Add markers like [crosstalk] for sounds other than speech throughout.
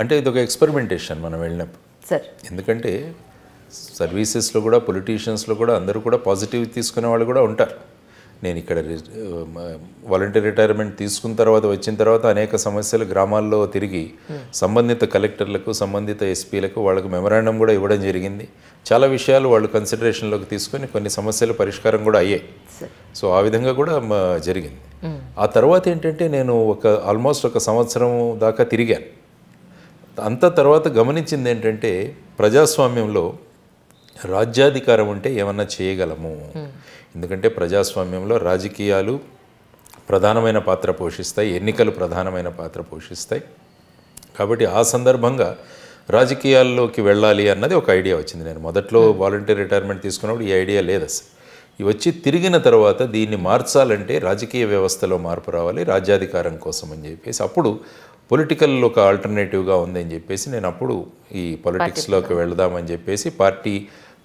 అంటే ఇది ఒక ఎక్స్పెరిమెంటేషన్ మనం వెళ్ళినప్పుడు సార్ ఎందుకంటే సర్వీసెస్లో కూడా పొలిటీషియన్స్లో కూడా అందరూ కూడా పాజిటివ్ తీసుకునే వాళ్ళు కూడా ఉంటారు నేను ఇక్కడ వాలంటీర్ రిటైర్మెంట్ తీసుకున్న తర్వాత వచ్చిన తర్వాత అనేక సమస్యలు గ్రామాల్లో తిరిగి hmm. సంబంధిత కలెక్టర్లకు సంబంధిత ఎస్పీలకు వాళ్ళకు మెమరాండం కూడా ఇవ్వడం జరిగింది చాలా విషయాలు వాళ్ళు కన్సిడరేషన్లోకి తీసుకొని కొన్ని సమస్యలు పరిష్కారం కూడా అయ్యాయి సో ఆ విధంగా కూడా జరిగింది hmm. ఆ తర్వాత ఏంటంటే నేను ఒక ఆల్మోస్ట్ ఒక సంవత్సరం దాకా తిరిగాను అంత తర్వాత గమనించింది ఏంటంటే ప్రజాస్వామ్యంలో రాజ్యాధికారం ఉంటే ఏమన్నా చేయగలము ఎందుకంటే ప్రజాస్వామ్యంలో రాజకీయాలు ప్రధానమైన పాత్ర పోషిస్తాయి ఎన్నికలు ప్రధానమైన పాత్ర పోషిస్తాయి కాబట్టి ఆ సందర్భంగా రాజకీయాల్లోకి వెళ్ళాలి అన్నది ఒక ఐడియా వచ్చింది నేను మొదట్లో hmm. వాలంటీర్ రిటైర్మెంట్ తీసుకున్నప్పుడు ఈ ఐడియా లేదు అసలు వచ్చి తిరిగిన తర్వాత దీన్ని మార్చాలంటే రాజకీయ వ్యవస్థలో మార్పు రావాలి రాజ్యాధికారం కోసం అని చెప్పేసి అప్పుడు పొలిటికల్ ఒక ఆల్టర్నేటివ్గా ఉందని చెప్పేసి నేను అప్పుడు ఈ పొలిటిక్స్లోకి వెళదామని చెప్పేసి పార్టీ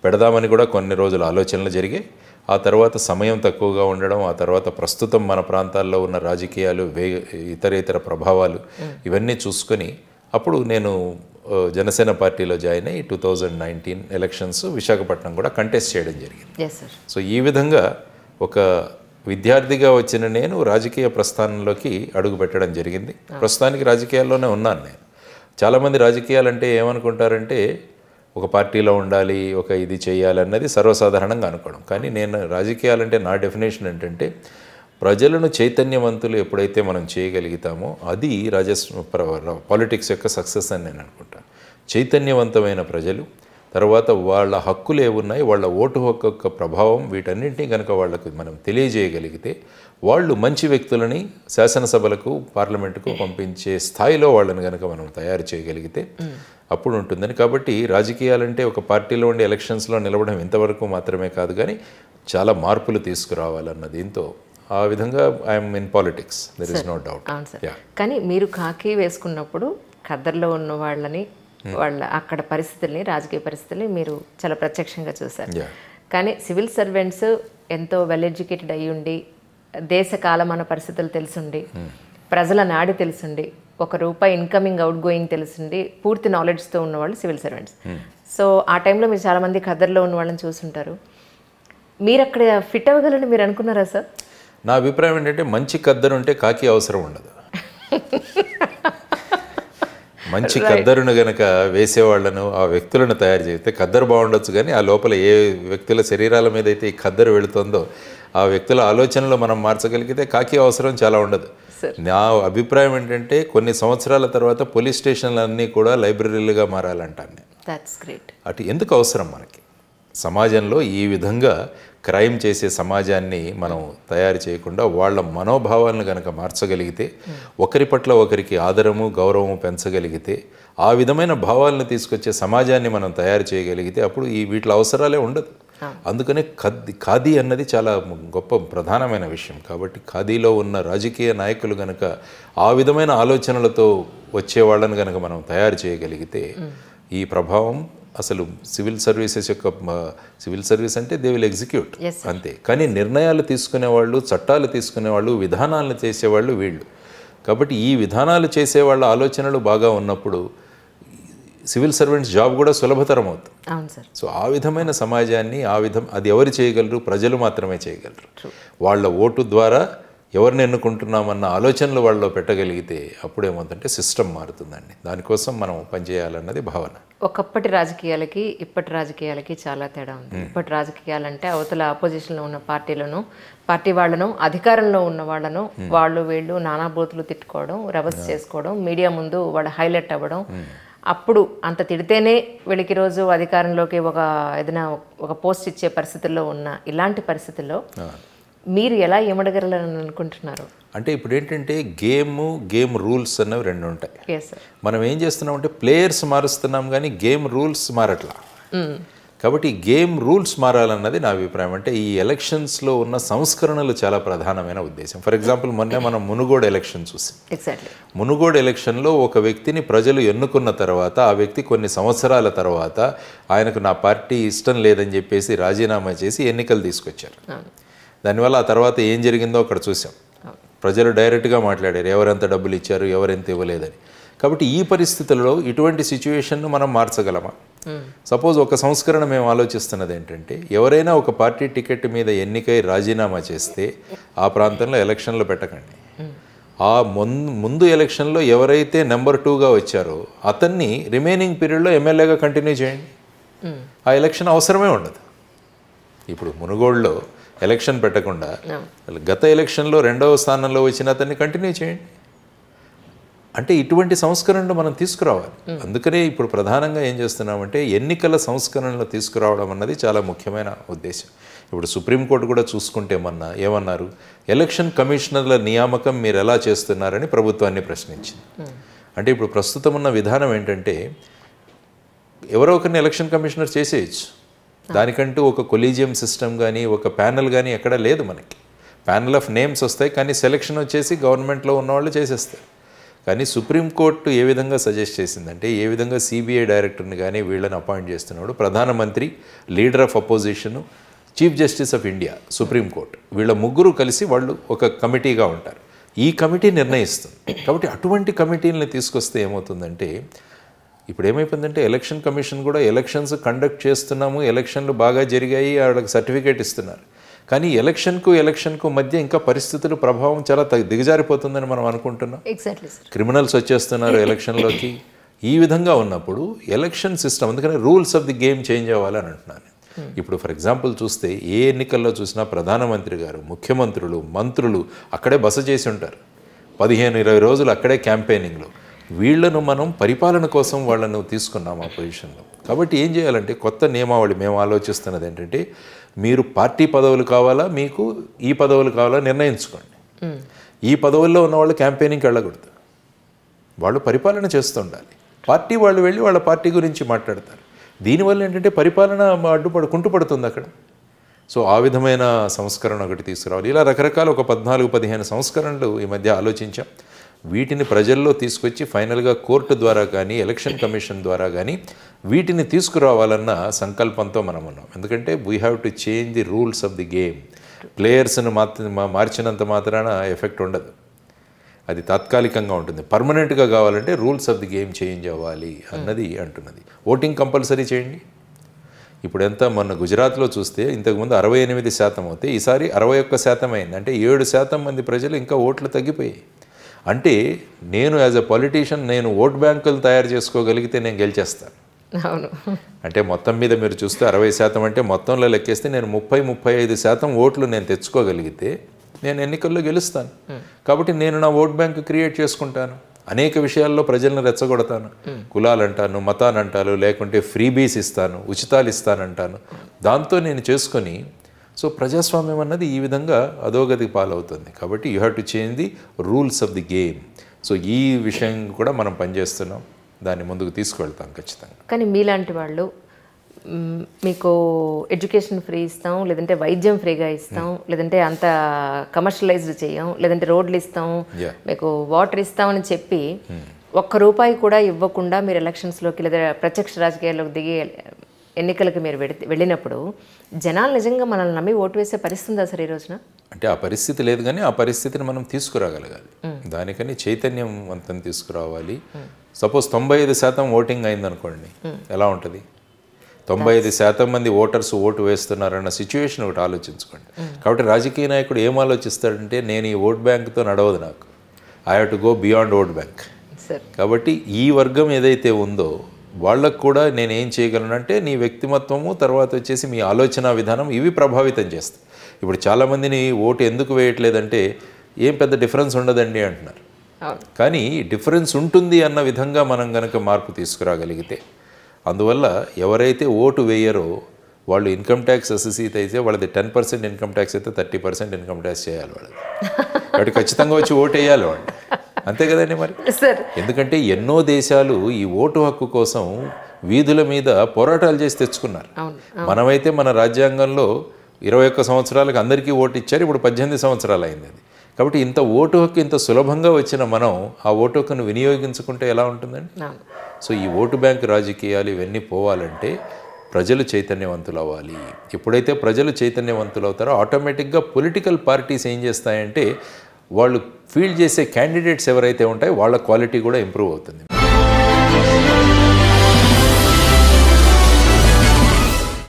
పెడదామని కూడా కొన్ని రోజులు ఆలోచనలు జరిగాయి ఆ తర్వాత సమయం తక్కువగా ఉండడం ఆ తర్వాత ప్రస్తుతం మన ప్రాంతాల్లో ఉన్న రాజకీయాలు వే ఇతర ఇతర ప్రభావాలు ఇవన్నీ చూసుకొని అప్పుడు నేను జనసేన పార్టీలో జాయిన్ అయ్యి two thousand nineteen elections Visakhapatnam కూడా కంటెస్ట్ చేయడం జరిగింది సో ఈ విధంగా ఒక విద్యార్థిగా వచ్చిన నేను రాజకీయ ప్రస్థానంలోకి అడుగు పెట్టడం జరిగింది ప్రస్తుతానికి రాజకీయాల్లోనే ఉన్నాను నేను చాలామంది రాజకీయాలంటే ఏమనుకుంటారంటే ఒక పార్టీలో ఉండాలి ఒక ఇది చేయాలన్నది సర్వసాధారణంగా అనుకోవడం కానీ నేను రాజకీయాలంటే నా డెఫినేషన్ ఏంటంటే ప్రజలను చైతన్యవంతులు ఎప్పుడైతే మనం చేయగలుగుతామో అది రాజస్ పాలిటిక్స్ యొక్క సక్సెస్ అని నేను అనుకుంటాను చైతన్యవంతమైన ప్రజలు తర్వాత వాళ్ళ హక్కులు ఏమున్నాయి వాళ్ళ ఓటు హక్కు యొక్క ప్రభావం వీటన్నింటినీ కనుక వాళ్ళకు మనం తెలియజేయగలిగితే వాళ్ళు మంచి వ్యక్తులని శాసనసభలకు పార్లమెంటుకు పంపించే స్థాయిలో వాళ్ళని కనుక మనం తయారు చేయగలిగితే అప్పుడు ఉంటుందని కాబట్టి రాజకీయాలంటే ఒక పార్టీలో ఉండే ఎలక్షన్స్లో నిలవడం ఇంతవరకు మాత్రమే కాదు కానీ చాలా మార్పులు తీసుకురావాలన్న దీంతో ఆ విధంగా I'm in politics there is no doubt కానీ మీరు కాకి వేసుకున్నప్పుడు ఖద్దర్లో ఉన్న వాళ్ళని Hmm. వాళ్ళ అక్కడ పరిస్థితుల్ని రాజకీయ పరిస్థితుల్ని మీరు చాలా ప్రత్యక్షంగా చూశారు కానీ సివిల్ సర్వెంట్స్ ఎంతో వెల్ ఎడ్యుకేటెడ్ అయ్యి ఉండి దేశ కాలమాన పరిస్థితులు తెలుసుండి hmm. ప్రజల నాడి తెలుసుండి ఒక రూపాయి ఇన్కమింగ్ అవుట్ గోయింగ్ తెలుసుండి పూర్తి నాలెడ్జ్తో ఉన్నవాళ్ళు సివిల్ సర్వెంట్స్ hmm. సో ఆ టైంలో మీరు చాలామంది కదర్లో ఉన్న వాళ్ళని చూసుంటారు మీరు అక్కడ ఫిట్ అవ్వగలని మీరు అనుకున్నారా సార్ నా అభిప్రాయం ఏంటంటే మంచి కద్దరు ఉంటే కాకి అవసరం ఉండదు [laughs] మంచి కద్దరును గనక వేసేవాళ్లను ఆ వ్యక్తులను తయారు చేస్తే కద్దరు బాగుండొచ్చు కానీ ఆ లోపల ఏ వ్యక్తుల శరీరాల మీద అయితే ఈ కద్దరు వెళుతుందో ఆ వ్యక్తుల ఆలోచనలు మనం మార్చగలిగితే కాకి అవసరం చాలా ఉండదు నా అభిప్రాయం ఏంటంటే కొన్ని సంవత్సరాల తర్వాత పోలీస్ స్టేషన్లన్నీ కూడా లైబ్రరీలుగా మారాలంటాను అటు ఎందుకు అవసరం మనకి సమాజంలో ఈ విధంగా క్రైమ్ చేసే సమాజాన్ని మనం తయారు చేయకుండా వాళ్ళ మనోభావాలను కనుక మార్చగలిగితే ఒకరి పట్ల ఒకరికి ఆదరము గౌరవము పెంచగలిగితే ఆ విధమైన భావాలను తీసుకొచ్చే సమాజాన్ని మనం తయారు చేయగలిగితే అప్పుడు ఈ వీటి అవసరాలే ఉండదు అందుకనే ఖాదీ ఖాదీ అన్నది చాలా గొప్ప ప్రధానమైన విషయం కాబట్టి ఖాదీలో ఉన్న రాజకీయ నాయకులు కనుక ఆ విధమైన ఆలోచనలతో వచ్చే వాళ్ళని కనుక మనం తయారు చేయగలిగితే ఈ ప్రభావం అసలు సివిల్ సర్వీసెస్ యొక్క సివిల్ సర్వీస్ అంటే దే విల్ ఎగ్జిక్యూట్ అంతే కానీ నిర్ణయాలు తీసుకునేవాళ్ళు చట్టాలు తీసుకునేవాళ్ళు విధానాలను చేసేవాళ్ళు వీళ్ళు కాబట్టి ఈ విధానాలు చేసేవాళ్ళ ఆలోచనలు బాగా ఉన్నప్పుడు సివిల్ సర్వెంట్స్ జాబ్ కూడా సులభతరం అవుతుంది సో ఆ విధమైన సమాజాన్ని ఆ విధం అది ఎవరు చేయగలరు ప్రజలు మాత్రమే చేయగలరు వాళ్ళ ఓటు ద్వారా ఎవరిని ఎన్నుకుంటున్నామన్న ఆలోచనలు వాళ్ళలో పెట్టగలిగితే అప్పుడేమవుతుంటే సిస్టమ్ మారుతుందండి దానికోసం మనం పనిచేయాలన్నది భావన ఒకప్పటి రాజకీయాలకి ఇప్పటి రాజకీయాలకి చాలా తేడా ఉంది ఇప్పటి రాజకీయాలంటే అవతల ఆపోజిషన్లో ఉన్న పార్టీలను పార్టీ వాళ్ళను అధికారంలో ఉన్న వాళ్ళను వాళ్ళు వీళ్ళు నానాబోతులు తిట్టుకోవడం రవస్ చేసుకోవడం మీడియా ముందు వాళ్ళు హైలైట్ అవ్వడం అప్పుడు అంత తిడితేనే వీళ్ళకి రోజు అధికారంలోకి ఒక ఏదైనా ఒక పోస్ట్ ఇచ్చే పరిస్థితుల్లో ఉన్న ఇలాంటి పరిస్థితుల్లో మీరు ఎలా ఇమడగలని అనుకుంటున్నారు అంటే ఇప్పుడు ఏంటంటే గేమ్ గేమ్ రూల్స్ అనేవి రెండు ఉంటాయి మనం ఏం చేస్తున్నాం అంటే ప్లేయర్స్ మారుస్తున్నాం కానీ గేమ్ రూల్స్ మారట్లా hmm. కాబట్టి గేమ్ రూల్స్ మారాలన్నది నా అభిప్రాయం అంటే ఈ ఎలక్షన్స్లో ఉన్న సంస్కరణలు చాలా ప్రధానమైన ఉద్దేశం ఫర్ ఎగ్జాంపుల్ మొన్నే మనం మునుగోడు ఎలక్షన్ చూసాం మునుగోడు ఎలక్షన్లో ఒక వ్యక్తిని ప్రజలు ఎన్నుకున్న తర్వాత ఆ వ్యక్తి కొన్ని సంవత్సరాల తర్వాత ఆయనకు నా పార్టీ ఇష్టం లేదని చెప్పేసి రాజీనామా చేసి ఎన్నికలు తీసుకొచ్చారు దానివల్ల ఆ తర్వాత ఏం జరిగిందో అక్కడ చూసాం ప్రజలు డైరెక్ట్గా మాట్లాడారు ఎవరెంత డబ్బులు ఇచ్చారు ఎవరెంత ఇవ్వలేదని కాబట్టి ఈ పరిస్థితుల్లో ఇటువంటి సిచ్యువేషన్ను మనం మార్చగలమా సపోజ్ ఒక సంస్కరణ మేము ఆలోచిస్తున్నది ఏంటంటే ఎవరైనా ఒక పార్టీ టికెట్ మీద ఎన్నికై రాజీనామా చేస్తే ఆ ప్రాంతంలో ఎలక్షన్లు పెట్టకండి ఆ ముందు ఎలక్షన్లో ఎవరైతే నెంబర్ టూగా వచ్చారో అతన్ని రిమైనింగ్ పీరియడ్లో ఎమ్మెల్యేగా కంటిన్యూ చేయండి ఆ ఎలక్షన్ అవసరమే ఉండదు ఇప్పుడు మునుగోడులో ఎలక్షన్ పెట్టకుండా గత ఎలక్షన్లో రెండవ స్థానంలో వచ్చిన అతన్ని కంటిన్యూ చేయండి అంటే ఇటువంటి సంస్కరణలు మనం తీసుకురావాలి అందుకనే ఇప్పుడు ప్రధానంగా ఏం చేస్తున్నామంటే ఎన్నికల సంస్కరణలు తీసుకురావడం అన్నది చాలా ముఖ్యమైన ఉద్దేశం ఇప్పుడు సుప్రీంకోర్టు కూడా చూసుకుంటే మొన్న ఏమన్నారు ఎలక్షన్ కమిషనర్ల నియామకం మీరు ఎలా చేస్తున్నారని ప్రభుత్వాన్ని ప్రశ్నించింది అంటే ఇప్పుడు ప్రస్తుతం ఉన్న విధానం ఏంటంటే ఎవరో ఒకరిని ఎలక్షన్ కమిషనర్ చేసేయచ్చు దానికంటూ ఒక కొలీజియం సిస్టమ్ కానీ ఒక ప్యానల్ కానీ ఎక్కడ లేదు మనకి ప్యానల్ ఆఫ్ నేమ్స్ వస్తాయి కానీ సెలెక్షన్ వచ్చేసి గవర్నమెంట్లో ఉన్నవాళ్ళు చేసేస్తారు కానీ సుప్రీంకోర్టు ఏ విధంగా సజెస్ట్ చేసిందంటే ఏ విధంగా సిబిఐ డైరెక్టర్ని కానీ వీళ్ళని అపాయింట్ చేస్తున్నాడు ప్రధానమంత్రి leader of opposition chief justice of India supreme court వీళ్ళ ముగ్గురు కలిసి వాళ్ళు ఒక కమిటీగా ఉంటారు ఈ కమిటీ నిర్ణయిస్తుంది కాబట్టి అటువంటి కమిటీలను తీసుకొస్తే ఏమవుతుందంటే ఇప్పుడు ఏమైపోయిందంటే ఎలక్షన్ కమిషన్ కూడా ఎలక్షన్స్ కండక్ట్ చేస్తున్నాము ఎలక్షన్లు బాగా జరిగాయి వాళ్ళకి సర్టిఫికేట్ ఇస్తున్నారు కానీ ఎలక్షన్కు ఎలక్షన్కు మధ్య ఇంకా పరిస్థితులు ప్రభావం చాలా దిగజారిపోతుందని మనం అనుకుంటున్నాం క్రిమినల్స్ వచ్చేస్తున్నారు ఎలక్షన్లోకి ఈ విధంగా ఉన్నప్పుడు ఎలక్షన్ సిస్టమ్ అందుకని rules of the game change అవ్వాలి అని అంటున్నాను hmm. ఇప్పుడు ఫర్ ఎగ్జాంపుల్ చూస్తే ఏ ఎన్నికల్లో చూసినా ప్రధానమంత్రి గారు ముఖ్యమంత్రులు మంత్రులు అక్కడే బస చేసి ఉంటారు పదిహేను ఇరవై రోజులు అక్కడే క్యాంపెయినింగ్లో వీళ్లను మనం పరిపాలన కోసం వాళ్ళను తీసుకున్నాం ఆ పొజిషన్లో కాబట్టి ఏం చేయాలంటే కొత్త నియమావళి మేము ఆలోచిస్తున్నది ఏంటంటే మీరు పార్టీ పదవులు కావాలా మీకు ఈ పదవులు కావాలా నిర్ణయించుకోండి ఈ పదవుల్లో ఉన్న వాళ్ళు క్యాంపెయినింగ్కి వెళ్ళకూడదు వాళ్ళు పరిపాలన చేస్తుండాలి పార్టీ వాళ్ళు వెళ్ళి వాళ్ళ పార్టీ గురించి మాట్లాడతారు దీనివల్ల ఏంటంటే పరిపాలన అడ్డుపడు కుంటుపడుతుంది అక్కడ సో ఆ విధమైన సంస్కరణ ఒకటి తీసుకురావాలి ఇలా రకరకాల ఒక పద్నాలుగు పదిహేను సంస్కరణలు ఈ మధ్య ఆలోచించాం వీటిని ప్రజల్లో తీసుకొచ్చి ఫైనల్గా కోర్టు ద్వారా కానీ ఎలక్షన్ కమిషన్ ద్వారా కానీ వీటిని తీసుకురావాలన్న సంకల్పంతో మనం ఉన్నాం ఎందుకంటే we have to change the rules of the game ప్లేయర్స్ను మా మార్చినంత మాత్రాన ఎఫెక్ట్ ఉండదు అది తాత్కాలికంగా ఉంటుంది పర్మనెంట్గా కావాలంటే rules of the game change అవ్వాలి అన్నది అంటున్నది ఓటింగ్ కంపల్సరీ చేయండి ఇప్పుడు ఎంత మొన్న గుజరాత్లో చూస్తే ఇంతకుముందు అరవై ఎనిమిది శాతం అవుతే ఈసారి అరవై ఒక్క శాతం అయింది అంటే ఏడు శాతం మంది ప్రజలు ఇంకా ఓట్లు తగ్గిపోయాయి అంటే నేను యాజ్ ఎ పొలిటీషియన్ నేను ఓట్ బ్యాంకులు తయారు చేసుకోగలిగితే నేను గెలిచేస్తాను అవును అంటే మొత్తం మీద మీరు చూస్తే అరవై శాతం అంటే మొత్తంలో లెక్కేస్తే నేను ముప్పై ముప్పై ఐదు శాతం ఓట్లు నేను తెచ్చుకోగలిగితే నేను ఎన్నికల్లో గెలుస్తాను కాబట్టి నేను నా ఓట్ బ్యాంక్ క్రియేట్ చేసుకుంటాను అనేక విషయాల్లో ప్రజలను రెచ్చగొడతాను కులాలంటాను మతాలంటాను లేకుంటే ఫ్రీబీస్ ఇస్తాను ఉచితాలు ఇస్తానంటాను దాంతో నేను చేసుకొని సో ప్రజాస్వామ్యం అన్నది ఈ విధంగా అధోగతికి పాలవుతుంది కాబట్టి you have to change the rules of the game so ఈ విషయం కూడా మనం పనిచేస్తున్నాం దాన్ని ముందుకు తీసుకువెళ్తాం ఖచ్చితంగా కానీ మీలాంటి వాళ్ళు మీకు ఎడ్యుకేషన్ ఫ్రీ ఇస్తాం లేదంటే వైద్యం ఫ్రీగా ఇస్తాం hmm. లేదంటే అంత కమర్షియలైజ్డ్ చేయం లేదంటే రోడ్లు ఇస్తాం మీకు వాటర్ ఇస్తామని చెప్పి hmm. ఒక్క రూపాయి కూడా ఇవ్వకుండా మీరు ఎలక్షన్స్లోకి లేదా ప్రత్యక్ష రాజకీయాల్లోకి దిగి ఎన్నికలకు మీరు వెళ్ళినప్పుడు జనాలు నిజంగా మనల్ని నమ్మి ఓటు వేసే పరిస్థితి ఉందా సార్ ఈ రోజున అంటే ఆ పరిస్థితి లేదు కానీ ఆ పరిస్థితిని మనం తీసుకురాగలగాలి దానికని చైతన్యం అంతం తీసుకురావాలి సపోజ్ తొంభై ఐదు శాతం ఓటింగ్ అయిందనుకోండి ఎలా ఉంటుంది తొంభై ఐదు శాతం మంది ఓటర్స్ ఓటు వేస్తున్నారన్న సిచ్యువేషన్ ఒకటి ఆలోచించుకోండి కాబట్టి రాజకీయ నాయకుడు ఏం ఆలోచిస్తాడంటే నేను ఈ ఓట్ బ్యాంక్తో నడవదు నాకు I to go beyond vote bank కాబట్టి ఈ వర్గం ఏదైతే ఉందో వాళ్ళకు కూడా నేను ఏం చేయగలను అంటే నీ వ్యక్తిమత్వము తర్వాత వచ్చేసి మీ ఆలోచన విధానం ఇవి ప్రభావితం చేస్తాయి ఇప్పుడు చాలామందిని ఓటు ఎందుకు వేయట్లేదంటే ఏం పెద్ద డిఫరెన్స్ ఉండదండి అంటున్నారు కానీ డిఫరెన్స్ ఉంటుంది అన్న విధంగా మనం కనుక మార్పు తీసుకురాగలిగితే అందువల్ల ఎవరైతే ఓటు వేయరో వాళ్ళు ఇన్కమ్ ట్యాక్స్ అసోసియేట్ అయితే వాళ్ళది టెన్ పర్సెంట్ ఇన్కమ్ ట్యాక్స్ అయితే థర్టీ పర్సెంట్ ఇన్కమ్ ట్యాక్స్ చేయాలి వాళ్ళది వాటి ఖచ్చితంగా వచ్చి ఓటు వేయాలి వాళ్ళు అంతే కదండి మరి ఎందుకంటే ఎన్నో దేశాలు ఈ ఓటు హక్కు కోసం వీధుల మీద పోరాటాలు చేసి తెచ్చుకున్నారు మనమైతే మన రాజ్యాంగంలో ఇరవై ఒక్క సంవత్సరాలకు అందరికీ ఓటు ఇచ్చారు ఇప్పుడు పద్దెనిమిది సంవత్సరాలు అయింది అది కాబట్టి ఇంత ఓటు హక్కు ఇంత సులభంగా వచ్చిన మనం ఆ ఓటు హక్కును వినియోగించుకుంటే ఎలా ఉంటుందండి సో ఈ ఓటు బ్యాంక్ రాజకీయాలు ఇవన్నీ పోవాలంటే ప్రజలు చైతన్యవంతులు అవ్వాలి ఎప్పుడైతే ప్రజలు చైతన్యవంతులు అవుతారో ఆటోమేటిక్గా పొలిటికల్ పార్టీస్ ఏం చేస్తాయంటే వాళ్ళు ఫీల్డ్ చేసే క్యాండిడేట్స్ ఎవరైతే ఉంటాయో వాళ్ళ క్వాలిటీ కూడా ఇంప్రూవ్ అవుతుంది